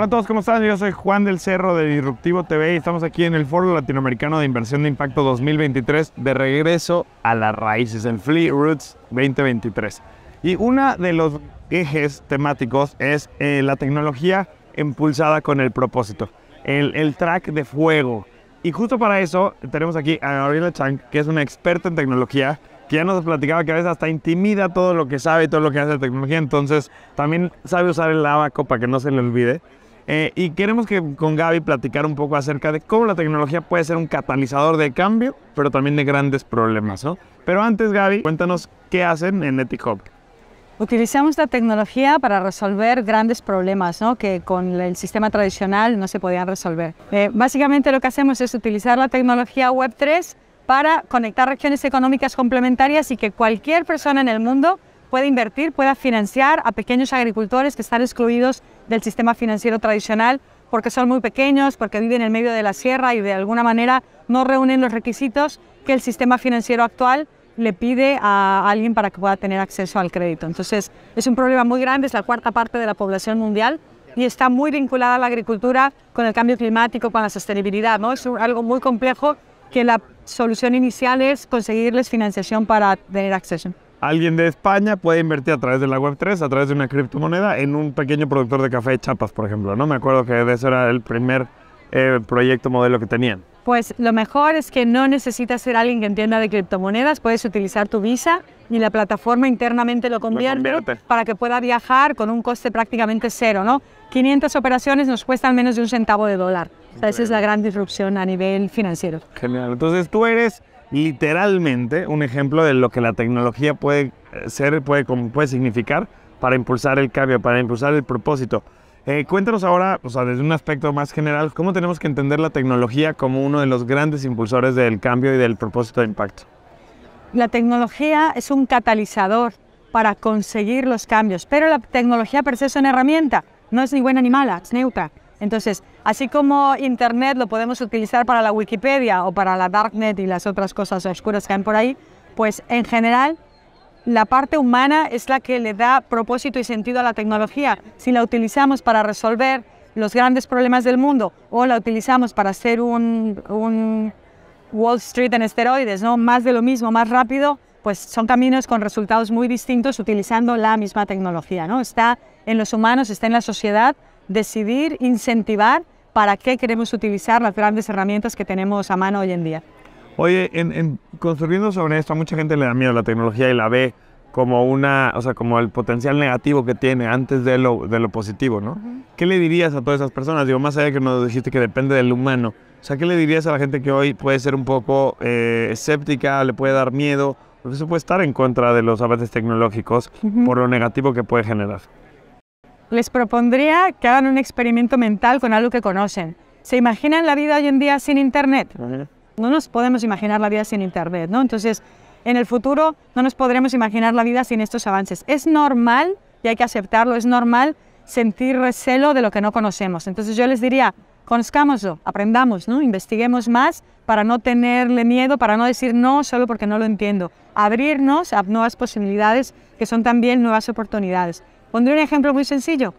Hola a todos, ¿cómo están? Yo soy Juan del Cerro de Disruptivo TV y estamos aquí en el Foro Latinoamericano de Inversión de Impacto 2023 de regreso a las raíces, en Flea Roots 2023. Y uno de los ejes temáticos es eh, la tecnología impulsada con el propósito, el, track de fuego. Y justo para eso tenemos aquí a Gabriela Chang, que es una experta en tecnología, que ya nos platicaba que a veces hasta intimida todo lo que sabe y todo lo que hace de tecnología, entonces también sabe usar el abaco para que no se le olvide. Eh, y queremos que con Gaby platicar un poco acerca de cómo la tecnología puede ser un catalizador de cambio, pero también de grandes problemas. Pero antes, Gaby, cuéntanos qué hacen en Ethic Hub. Utilizamos la tecnología para resolver grandes problemas ¿no? que con el sistema tradicional no se podían resolver. Eh, básicamente lo que hacemos es utilizar la tecnología Web3 para conectar regiones económicas complementarias y que cualquier persona en el mundo Puede invertir, pueda financiar a pequeños agricultores que están excluidos del sistema financiero tradicional porque son muy pequeños, porque viven en medio de la sierra y de alguna manera no reúnen los requisitos que el sistema financiero actual le pide a alguien para que pueda tener acceso al crédito. Entonces, es un problema muy grande, es la cuarta parte de la población mundial y está muy vinculada a la agricultura con el cambio climático, con la sostenibilidad. ¿no? Es algo muy complejo que la solución inicial es conseguirles financiación para tener acceso. Alguien de España puede invertir a través de la Web3, a través de una criptomoneda, en un pequeño productor de café de chapas, por ejemplo. No me acuerdo que ese era el primer eh, proyecto modelo que tenían. Pues lo mejor es que no necesitas ser alguien que entienda de criptomonedas, puedes utilizar tu visa y la plataforma internamente lo convierte, para que pueda viajar con un coste prácticamente cero, ¿no? 500 operaciones nos cuestan menos de un centavo de dólar. esa es la gran disrupción a nivel financiero. Genial. Entonces tú eres literalmente un ejemplo de lo que la tecnología puede eh, ser, puede, puede significar para impulsar el cambio, para impulsar el propósito. Eh, cuéntanos ahora, o sea, desde un aspecto más general, ¿cómo tenemos que entender la tecnología como uno de los grandes impulsores del cambio y del propósito de impacto? La tecnología es un catalizador para conseguir los cambios, pero la tecnología per se es una herramienta, no es ni buena ni mala, es neutra. Entonces, así como Internet lo podemos utilizar para la Wikipedia o para la Darknet y las otras cosas oscuras que hay por ahí, pues en general la parte humana es la que le da propósito y sentido a la tecnología. Si la utilizamos para resolver los grandes problemas del mundo o la utilizamos para hacer un, un Wall Street en esteroides, ¿no? más de lo mismo, más rápido, pues son caminos con resultados muy distintos utilizando la misma tecnología. ¿no? Está en los humanos, está en la sociedad decidir, incentivar para qué queremos utilizar las grandes herramientas que tenemos a mano hoy en día. Oye, construyendo sobre esto, a mucha gente le da miedo la tecnología y la ve como una, o sea, como el potencial negativo que tiene antes de lo, positivo, ¿no? ¿Qué le dirías a todas esas personas? Digo, más allá que nos dijiste que depende del humano, o sea, ¿qué le dirías a la gente que hoy puede ser un poco eh, escéptica, le puede dar miedo? por eso puede estar en contra de los avances tecnológicos por lo negativo que puede generar les propondría que hagan un experimento mental con algo que conocen. ¿Se imaginan la vida hoy en día sin Internet? No nos podemos imaginar la vida sin Internet, ¿no? Entonces, en el futuro no nos podremos imaginar la vida sin estos avances. Es normal, y hay que aceptarlo, es normal sentir recelo de lo que no conocemos. Entonces yo les diría, conozcámoslo, aprendamos, ¿no? investiguemos más para no tenerle miedo, para no decir no solo porque no lo entiendo. Abrirnos a nuevas posibilidades que son también nuevas oportunidades. Pondré un ejemplo muy sencillo.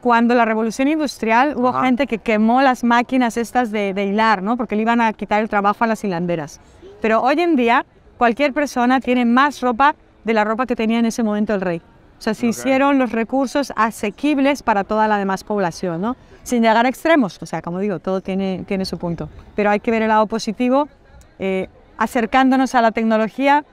Cuando la revolución industrial hubo gente que quemó las máquinas estas de, hilar, ¿no? porque le iban a quitar el trabajo a las hilanderas. Pero hoy en día cualquier persona tiene más ropa de la ropa que tenía en ese momento el rey. O sea, se hicieron los recursos asequibles para toda la demás población, ¿no? Sin llegar a extremos. O sea, como digo, todo tiene, tiene su punto. Pero hay que ver el lado positivo, eh, acercándonos a la tecnología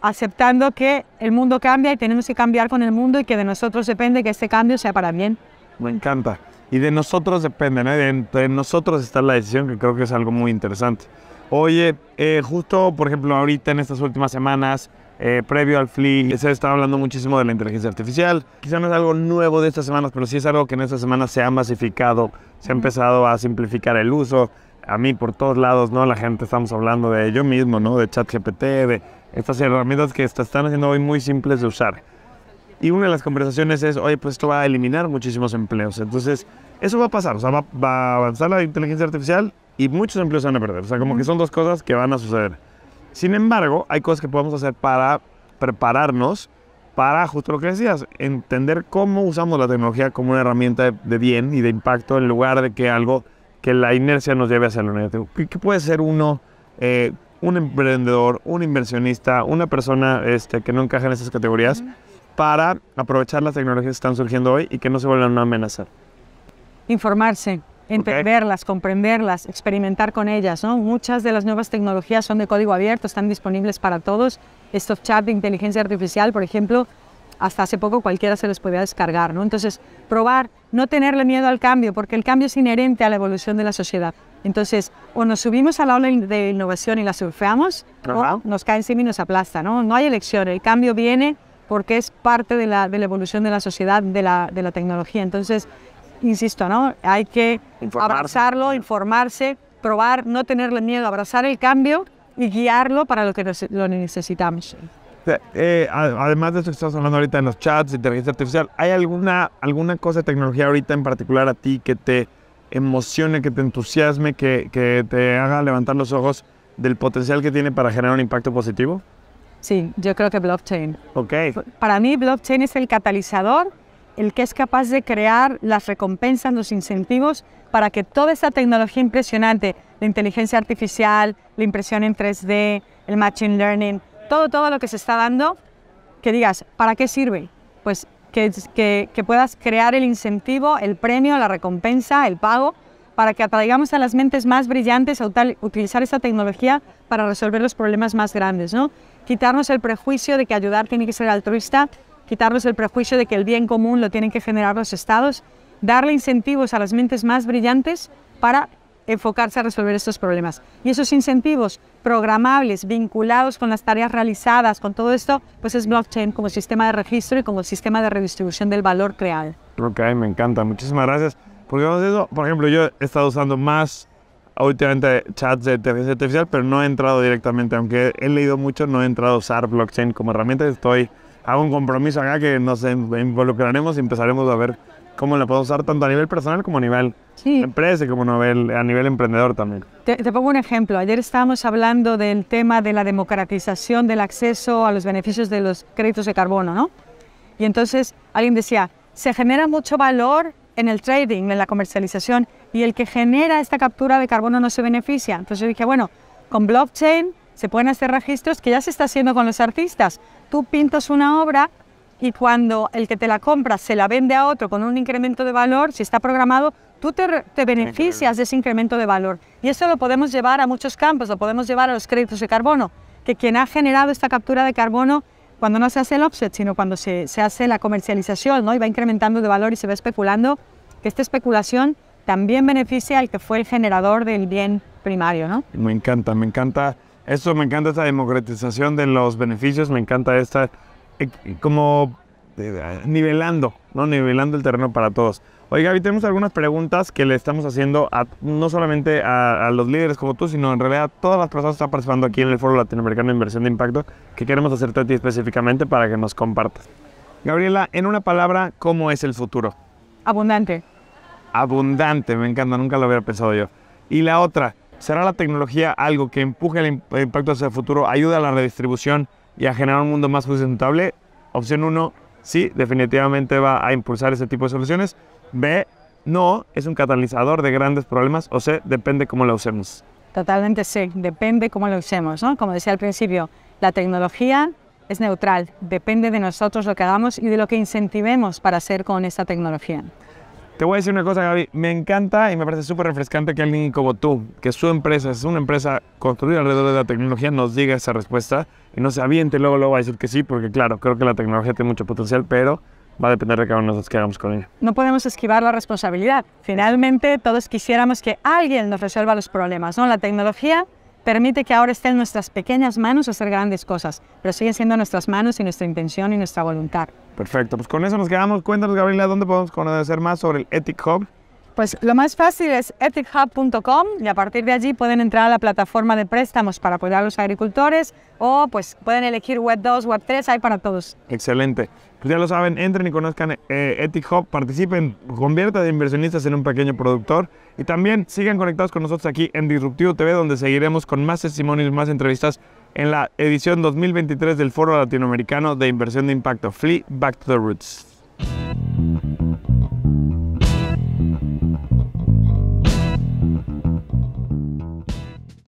aceptando que el mundo cambia y tenemos que cambiar con el mundo y que de nosotros depende que este cambio sea para bien. Me encanta. Y de nosotros depende, ¿no? De, nosotros está la decisión, que creo que es algo muy interesante. Oye, eh, justo, por ejemplo, ahorita en estas últimas semanas, eh, previo al FLI, se está hablando muchísimo de la inteligencia artificial. Quizá no es algo nuevo de estas semanas, pero sí es algo que en estas semanas se ha masificado, se ha empezado a simplificar el uso, a mí por todos lados, ¿no? La gente estamos hablando de yo mismo, ¿no? De ChatGPT, de estas herramientas que están haciendo hoy muy simples de usar. Y una de las conversaciones es, oye, pues esto va a eliminar muchísimos empleos. Entonces, eso va a pasar, o sea, va, a avanzar la inteligencia artificial y muchos empleos van a perder. O sea, como que son dos cosas que van a suceder. Sin embargo, hay cosas que podemos hacer para prepararnos para justo lo que decías, entender cómo usamos la tecnología como una herramienta de bien y de impacto en lugar de que algo que la inercia nos lleve hacia lo negativo. ¿Qué puede ser uno, eh, un emprendedor, un inversionista, una persona este, que no encaja en esas categorías, para aprovechar las tecnologías que están surgiendo hoy y que no se vuelvan a amenazar? Informarse, entenderlas, comprenderlas, experimentar con ellas. ¿no? Muchas de las nuevas tecnologías son de código abierto, están disponibles para todos. Estos chat de inteligencia artificial, por ejemplo, hasta hace poco cualquiera se los podía descargar, ¿no? Entonces, probar, no tenerle miedo al cambio, porque el cambio es inherente a la evolución de la sociedad. Entonces, o nos subimos a la ola de innovación y la surfeamos, o nos cae encima y nos aplasta, ¿no? No hay elección, el cambio viene porque es parte de la, evolución de la sociedad, de la, tecnología. Entonces, insisto, ¿no? Hay que abrazarlo, informarse, probar, no tenerle miedo, abrazar el cambio y guiarlo para lo que lo necesitamos. Eh, además de eso que estamos hablando ahorita en los chats, inteligencia artificial, ¿hay alguna, alguna cosa de tecnología ahorita en particular a ti que te emocione, que te entusiasme, que, que te haga levantar los ojos del potencial que tiene para generar un impacto positivo? Sí, yo creo que blockchain. Ok. Para mí, blockchain es el catalizador, el que es capaz de crear las recompensas, los incentivos para que toda esa tecnología impresionante, la inteligencia artificial, la impresión en 3D, el machine learning, todo, lo que se está dando, que digas, ¿para qué sirve? Pues que, puedas crear el incentivo, el premio, la recompensa, el pago, para que atraigamos a las mentes más brillantes a utilizar esta tecnología para resolver los problemas más grandes, ¿no? Quitarnos el prejuicio de que ayudar tiene que ser altruista, quitarnos el prejuicio de que el bien común lo tienen que generar los estados, darle incentivos a las mentes más brillantes para enfocarse a resolver estos problemas. Y esos incentivos programables, vinculados con las tareas realizadas, con todo esto, pues es blockchain como sistema de registro y como sistema de redistribución del valor creado. Ok, me encanta. Muchísimas gracias. Porque eso, por ejemplo, yo he estado usando más últimamente chats de inteligencia artificial, pero no he entrado directamente, aunque he leído mucho, no he entrado a usar blockchain como herramienta. Estoy hago un compromiso acá que nos involucraremos y empezaremos a ver cómo lo puedo usar tanto a nivel personal como a nivel empresa y como a nivel, a nivel emprendedor también. Te, pongo un ejemplo. Ayer estábamos hablando del tema de la democratización del acceso a los beneficios de los créditos de carbono, ¿no? Y entonces alguien decía, se genera mucho valor en el trading, en la comercialización, y el que genera esta captura de carbono no se beneficia. Entonces yo dije, bueno, con blockchain se pueden hacer registros que ya se está haciendo con los artistas. Tú pintas una obra y cuando el que te la compra se la vende a otro con un incremento de valor, si está programado, tú te, beneficias de ese incremento de valor. Y eso lo podemos llevar a muchos campos, lo podemos llevar a los créditos de carbono, que quien ha generado esta captura de carbono, cuando no se hace el offset, sino cuando se, se hace la comercialización, ¿no? y va incrementando de valor y se va especulando, que esta especulación también beneficia al que fue el generador del bien primario. ¿no? Me encanta, me encanta eso me encanta, esta democratización de los beneficios, me encanta esta, eh, como eh, nivelando, ¿no? Nivelando el terreno para todos. Oye, Gaby, tenemos algunas preguntas que le estamos haciendo no solamente a, a, los líderes como tú, sino en realidad a todas las personas que están participando aquí en el Foro Latinoamericano de Inversión de Impacto que queremos hacerte a ti específicamente para que nos compartas. Gabriela, en una palabra, ¿cómo es el futuro? Abundante. Abundante, me encanta, nunca lo hubiera pensado yo. Y la otra, ¿Será la tecnología algo que empuje el impacto hacia el futuro, ayuda a la redistribución y a generar un mundo más sustentable? Opción 1, sí, definitivamente va a impulsar ese tipo de soluciones. B, no, es un catalizador de grandes problemas. O C, depende cómo lo usemos. Totalmente sí, depende cómo lo usemos. Como decía al principio, la tecnología es neutral, depende de nosotros lo que hagamos y de lo que incentivemos para hacer con esta tecnología. Te voy a decir una cosa, Gaby. Me encanta y me parece súper refrescante que alguien como tú, que su empresa es una empresa construida alrededor de la tecnología, nos diga esa respuesta y no se aviente luego, luego a decir que sí, porque claro, creo que la tecnología tiene mucho potencial, pero va a depender de cada uno de que hagamos con ella. No podemos esquivar la responsabilidad. Finalmente, todos quisiéramos que alguien nos resuelva los problemas, ¿no? La tecnología Permite que ahora estén nuestras pequeñas manos hacer grandes cosas, pero siguen siendo nuestras manos y nuestra intención y nuestra voluntad. Perfecto, pues con eso nos quedamos. Cuéntanos, Gabriela, ¿dónde podemos conocer más sobre el Ethic Hub? Pues lo más fácil es ethichub.com y a partir de allí pueden entrar a la plataforma de préstamos para apoyar a los agricultores o pues pueden elegir Web 2, Web 3, hay para todos. Excelente. Pues ya lo saben, entren y conozcan eh, Ethichub, participen, conviertan de inversionistas en un pequeño productor y también sigan conectados con nosotros aquí en Disruptivo TV donde seguiremos con más testimonios, más entrevistas en la edición 2023 del Foro Latinoamericano de Inversión de Impacto, Flee Back to the Roots.